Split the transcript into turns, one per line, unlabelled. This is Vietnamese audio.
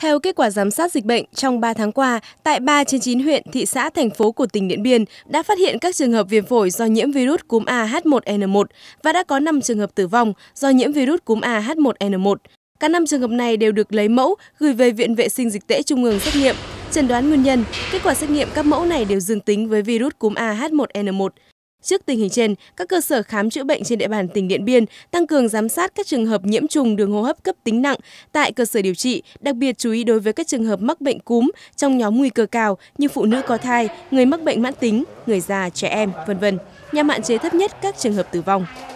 Theo kết quả giám sát dịch bệnh, trong 3 tháng qua, tại 3 trên 9 huyện, thị xã, thành phố của tỉnh Điện Biên đã phát hiện các trường hợp viêm phổi do nhiễm virus cúm AH1N1 và đã có 5 trường hợp tử vong do nhiễm virus cúm AH1N1. Các 5 trường hợp này đều được lấy mẫu, gửi về Viện Vệ sinh Dịch tễ Trung ương xét nghiệm, trần đoán nguyên nhân. Kết quả xét nghiệm các mẫu này đều dương tính với virus cúm AH1N1. Trước tình hình trên, các cơ sở khám chữa bệnh trên địa bàn tỉnh Điện Biên tăng cường giám sát các trường hợp nhiễm trùng đường hô hấp cấp tính nặng tại cơ sở điều trị, đặc biệt chú ý đối với các trường hợp mắc bệnh cúm trong nhóm nguy cơ cao như phụ nữ có thai, người mắc bệnh mãn tính, người già, trẻ em, vân vân, nhằm hạn chế thấp nhất các trường hợp tử
vong.